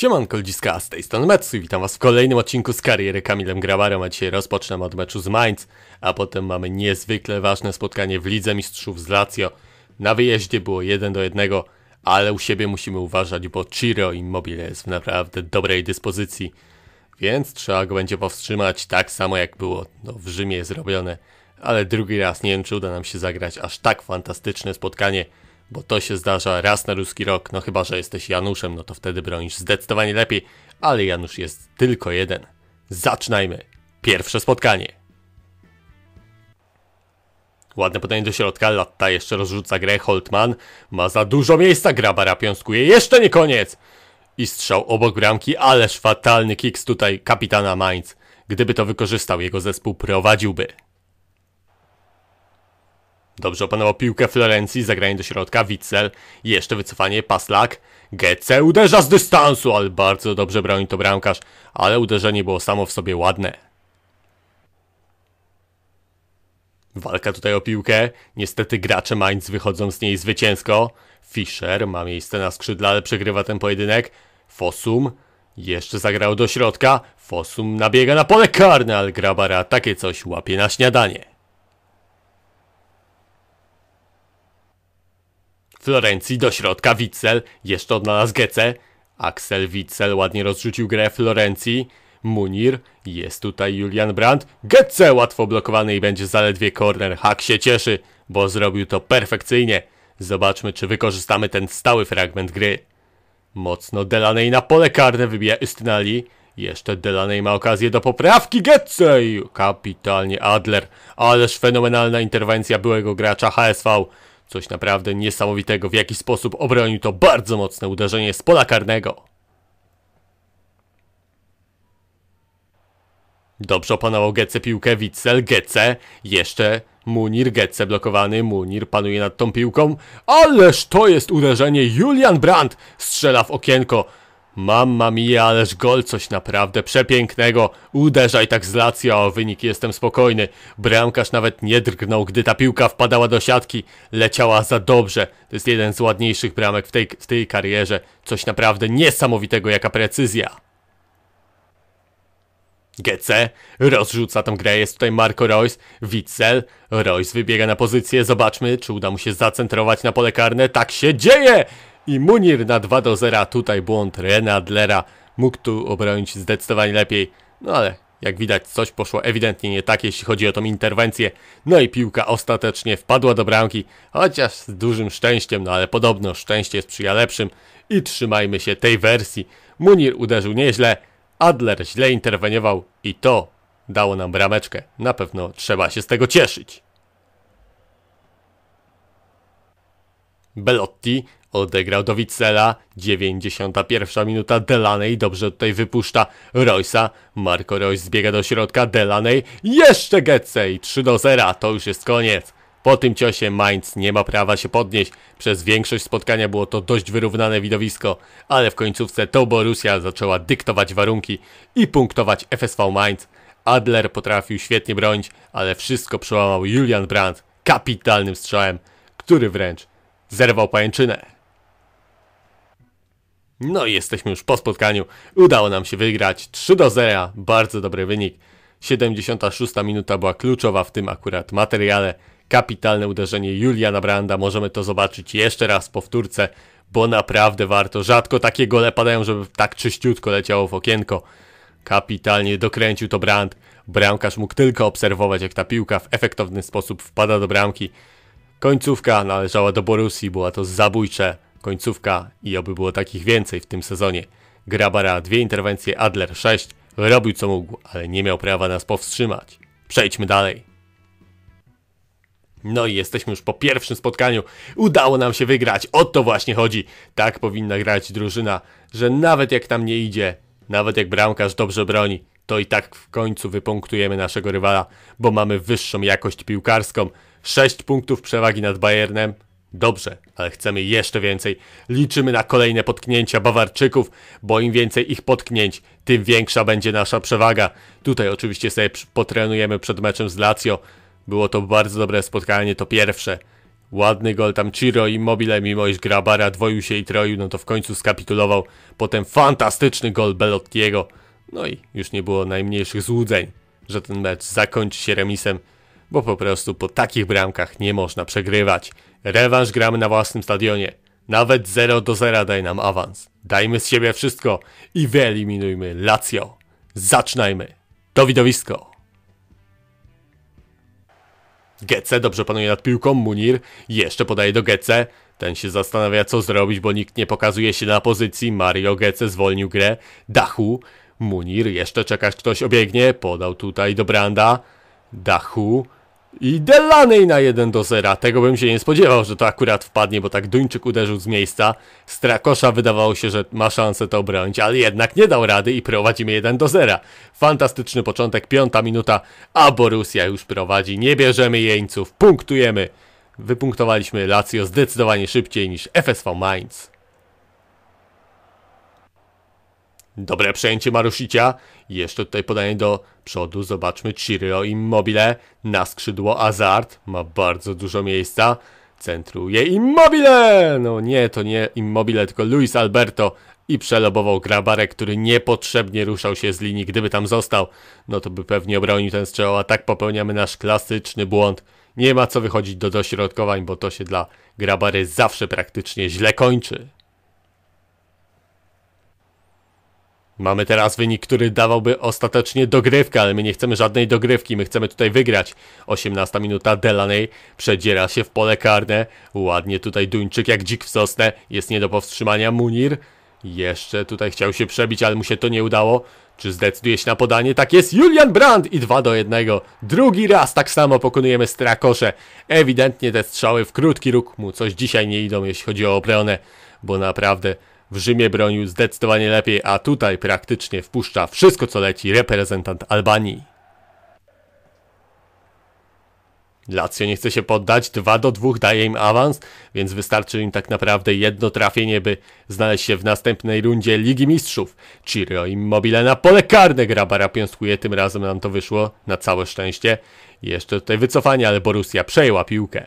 Siemanko Ludziska, z tej strony Metsu i witam was w kolejnym odcinku z kariery Kamilem Grabarem, a dzisiaj rozpocznę od meczu z Mainz, a potem mamy niezwykle ważne spotkanie w Lidze Mistrzów z Lazio. Na wyjeździe było 1 do 1, ale u siebie musimy uważać, bo Ciro Immobile jest w naprawdę dobrej dyspozycji, więc trzeba go będzie powstrzymać, tak samo jak było no, w Rzymie zrobione, ale drugi raz nie wiem, czy uda nam się zagrać aż tak fantastyczne spotkanie, bo to się zdarza raz na ruski rok, no chyba, że jesteś Januszem, no to wtedy bronisz zdecydowanie lepiej, ale Janusz jest tylko jeden. Zaczynajmy! Pierwsze spotkanie! Ładne podanie do środka, Latta jeszcze rozrzuca grę, Holtman ma za dużo miejsca, Grabara piąskuje, jeszcze nie koniec! I strzał obok bramki, ależ fatalny kiks tutaj kapitana Mainz. Gdyby to wykorzystał, jego zespół prowadziłby. Dobrze opanował piłkę Florencji, zagranie do środka, Witzel, jeszcze wycofanie, Paslak, Gece uderza z dystansu, ale bardzo dobrze broni to bramkarz, ale uderzenie było samo w sobie ładne. Walka tutaj o piłkę, niestety gracze Mainz wychodzą z niej zwycięsko, Fischer ma miejsce na skrzydle, ale przegrywa ten pojedynek, Fossum jeszcze zagrał do środka, Fossum nabiega na pole karne, ale Grabara takie coś łapie na śniadanie. Florencji do środka Witzel, jeszcze odnalazł Gece. Axel Witzel ładnie rozrzucił grę Florencji. Munir, jest tutaj Julian Brandt. Gece łatwo blokowany i będzie zaledwie corner. Hak się cieszy, bo zrobił to perfekcyjnie. Zobaczmy, czy wykorzystamy ten stały fragment gry. Mocno Delaney na pole karne wybija Ystynali. Jeszcze Delaney ma okazję do poprawki Gece Kapitalnie Adler. Ależ fenomenalna interwencja byłego gracza HSV. Coś naprawdę niesamowitego, w jaki sposób obronił to bardzo mocne uderzenie z pola karnego. Dobrze opanował Gece piłkę Witzel, Gece, jeszcze Munir, Gece blokowany, Munir panuje nad tą piłką. Ależ to jest uderzenie, Julian Brandt strzela w okienko. Mamma mia, ależ gol coś naprawdę przepięknego. Uderzaj tak z Lazio, o wynik jestem spokojny. Bramkarz nawet nie drgnął, gdy ta piłka wpadała do siatki. Leciała za dobrze. To jest jeden z ładniejszych bramek w tej, w tej karierze. Coś naprawdę niesamowitego, jaka precyzja. GC rozrzuca tą grę, jest tutaj Marco Royce, Witzel, Royce wybiega na pozycję, zobaczmy czy uda mu się zacentrować na pole karne, tak się dzieje! i Munir na 2 do 0. Tutaj błąd Rena Adlera mógł tu obronić zdecydowanie lepiej, no ale jak widać coś poszło ewidentnie nie tak, jeśli chodzi o tą interwencję. No i piłka ostatecznie wpadła do bramki, chociaż z dużym szczęściem, no ale podobno szczęście sprzyja lepszym i trzymajmy się tej wersji. Munir uderzył nieźle, Adler źle interweniował i to dało nam brameczkę. Na pewno trzeba się z tego cieszyć. Belotti odegrał do Witzela, 91 minuta, Delaney dobrze tutaj wypuszcza Roysa, Marco Royce zbiega do środka, Delaney, jeszcze Getze i 3 do 0, to już jest koniec. Po tym ciosie Mainz nie ma prawa się podnieść. Przez większość spotkania było to dość wyrównane widowisko, ale w końcówce to Borussia zaczęła dyktować warunki i punktować FSV Mainz. Adler potrafił świetnie bronić, ale wszystko przełamał Julian Brandt kapitalnym strzałem, który wręcz zerwał pajęczynę. No i jesteśmy już po spotkaniu. Udało nam się wygrać 3 do 0. Bardzo dobry wynik. 76 minuta była kluczowa w tym akurat materiale. Kapitalne uderzenie Juliana Branda. Możemy to zobaczyć jeszcze raz w powtórce, bo naprawdę warto. Rzadko takie gole padają, żeby tak czyściutko leciało w okienko. Kapitalnie dokręcił to Brand. Bramkarz mógł tylko obserwować, jak ta piłka w efektowny sposób wpada do bramki. Końcówka należała do Borussii, była to zabójcze końcówka i oby było takich więcej w tym sezonie. Grabara dwie interwencje, Adler 6, robił co mógł, ale nie miał prawa nas powstrzymać. Przejdźmy dalej. No i jesteśmy już po pierwszym spotkaniu. Udało nam się wygrać. O to właśnie chodzi. Tak powinna grać drużyna, że nawet jak tam nie idzie, nawet jak bramkarz dobrze broni, to i tak w końcu wypunktujemy naszego rywala, bo mamy wyższą jakość piłkarską, 6 punktów przewagi nad Bayernem. Dobrze, ale chcemy jeszcze więcej. Liczymy na kolejne potknięcia Bawarczyków, bo im więcej ich potknięć, tym większa będzie nasza przewaga. Tutaj oczywiście sobie potrenujemy przed meczem z Lazio. Było to bardzo dobre spotkanie, to pierwsze. Ładny gol tam Ciro i mimo iż Grabara dwoił się i troił, no to w końcu skapitulował. Potem fantastyczny gol Belottiego. No i już nie było najmniejszych złudzeń, że ten mecz zakończy się remisem bo po prostu po takich bramkach nie można przegrywać. Rewanż gramy na własnym stadionie. Nawet 0 do 0 daj nam awans. Dajmy z siebie wszystko i wyeliminujmy Lazio. Zaczynajmy. To widowisko. Gece, dobrze panuje nad piłką, Munir jeszcze podaje do Gece. Ten się zastanawia co zrobić, bo nikt nie pokazuje się na pozycji. Mario Gece zwolnił grę. Dachu. Munir jeszcze czeka, aż ktoś obiegnie. Podał tutaj do Branda. Dachu. I Delaney na 1 do 0. Tego bym się nie spodziewał, że to akurat wpadnie, bo tak Duńczyk uderzył z miejsca. Strakosza wydawało się, że ma szansę to obronić, ale jednak nie dał rady i prowadzimy 1 do 0. Fantastyczny początek, piąta minuta, a Borussia już prowadzi. Nie bierzemy jeńców, punktujemy. Wypunktowaliśmy Lazio zdecydowanie szybciej niż FSV Mainz. Dobre przejęcie Marusicia. Jeszcze tutaj podanie do przodu. Zobaczmy Chirio Immobile na skrzydło Azart. Ma bardzo dużo miejsca. Centruje Immobile! No nie, to nie Immobile, tylko Luis Alberto. I przelobował Grabarek, który niepotrzebnie ruszał się z linii. Gdyby tam został, no to by pewnie obronił ten strzał. A tak popełniamy nasz klasyczny błąd. Nie ma co wychodzić do dośrodkowań, bo to się dla Grabary zawsze praktycznie źle kończy. Mamy teraz wynik, który dawałby ostatecznie dogrywkę, ale my nie chcemy żadnej dogrywki, my chcemy tutaj wygrać. 18 minuta Delaney przedziera się w pole karne. Ładnie tutaj Duńczyk jak dzik w sosnę. Jest nie do powstrzymania Munir. Jeszcze tutaj chciał się przebić, ale mu się to nie udało. Czy zdecyduje się na podanie? Tak jest, Julian Brand i 2 do 1. Drugi raz tak samo pokonujemy Strakosze. Ewidentnie te strzały w krótki róg mu coś dzisiaj nie idą, jeśli chodzi o obronę, bo naprawdę w Rzymie bronił zdecydowanie lepiej, a tutaj praktycznie wpuszcza wszystko co leci reprezentant Albanii. Lazio nie chce się poddać, 2 do 2 daje im awans, więc wystarczy im tak naprawdę jedno trafienie, by znaleźć się w następnej rundzie Ligi Mistrzów. Ciro Immobile na pole karne gra barapiąskuje, tym razem nam to wyszło, na całe szczęście. Jeszcze tutaj wycofanie, ale Borussia przejęła piłkę.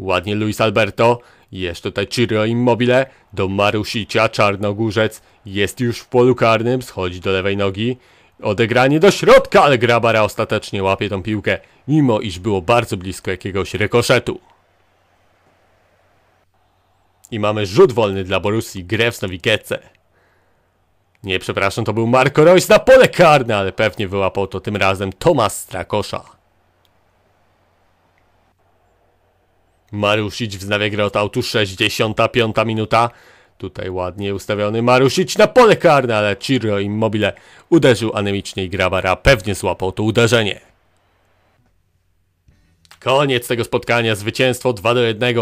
Ładnie Luis Alberto jest tutaj Ciro Immobile, do Marusicia Czarnogórzec, jest już w polu karnym, schodzi do lewej nogi. Odegranie do środka, ale Grabara ostatecznie łapie tą piłkę, mimo iż było bardzo blisko jakiegoś rykoszetu. I mamy rzut wolny dla Borussii, grę w Nie, przepraszam, to był Marco Reus na pole karne, ale pewnie wyłapał to tym razem Tomas Strakosza. Marusić wznawia grę od autu, 65 minuta. Tutaj ładnie ustawiony Marusić na pole karne, ale Ciro Immobile uderzył anemicznie i Grabara pewnie złapał to uderzenie. Koniec tego spotkania, zwycięstwo 2 do 1.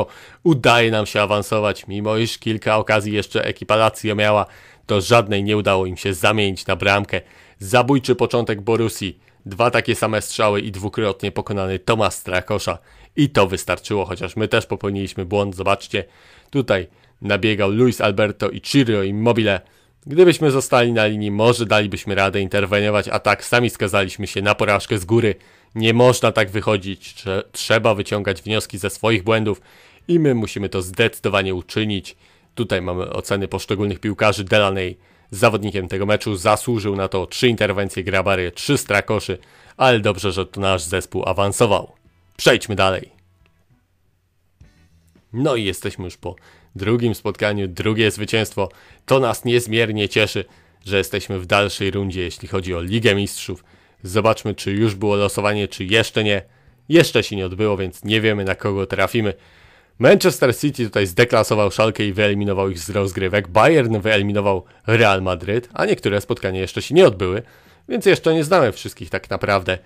Udaje nam się awansować, mimo iż kilka okazji jeszcze ekipa Lazio miała, to żadnej nie udało im się zamienić na bramkę. Zabójczy początek Borusi, dwa takie same strzały i dwukrotnie pokonany Tomasz Strakosza. I to wystarczyło, chociaż my też popełniliśmy błąd. Zobaczcie, tutaj nabiegał Luis Alberto i Chirio Immobile. Gdybyśmy zostali na linii, może dalibyśmy radę interweniować, a tak sami skazaliśmy się na porażkę z góry. Nie można tak wychodzić, trzeba wyciągać wnioski ze swoich błędów i my musimy to zdecydowanie uczynić. Tutaj mamy oceny poszczególnych piłkarzy. Delaney zawodnikiem tego meczu zasłużył na to 3 interwencje Grabary, 3 strakoszy, ale dobrze, że to nasz zespół awansował. Przejdźmy dalej. No i jesteśmy już po drugim spotkaniu, drugie zwycięstwo. To nas niezmiernie cieszy, że jesteśmy w dalszej rundzie, jeśli chodzi o Ligę Mistrzów. Zobaczmy, czy już było losowanie, czy jeszcze nie. Jeszcze się nie odbyło, więc nie wiemy na kogo trafimy. Manchester City tutaj zdeklasował szalkę i wyeliminował ich z rozgrywek. Bayern wyeliminował Real Madryt, a niektóre spotkania jeszcze się nie odbyły, więc jeszcze nie znamy wszystkich tak naprawdę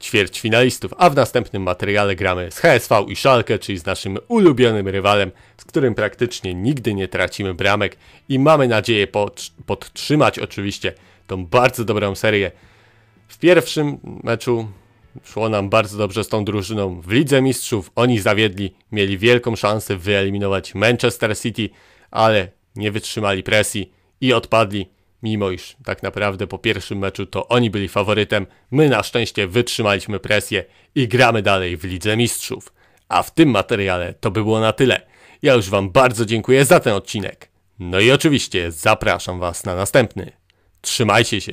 ćwierć finalistów, a w następnym materiale gramy z HSV i Szalkę, czyli z naszym ulubionym rywalem, z którym praktycznie nigdy nie tracimy bramek i mamy nadzieję podtrzymać oczywiście tą bardzo dobrą serię. W pierwszym meczu szło nam bardzo dobrze z tą drużyną w Lidze Mistrzów, oni zawiedli, mieli wielką szansę wyeliminować Manchester City, ale nie wytrzymali presji i odpadli. Mimo iż tak naprawdę po pierwszym meczu to oni byli faworytem, my na szczęście wytrzymaliśmy presję i gramy dalej w Lidze Mistrzów. A w tym materiale to by było na tyle. Ja już Wam bardzo dziękuję za ten odcinek. No i oczywiście zapraszam Was na następny. Trzymajcie się!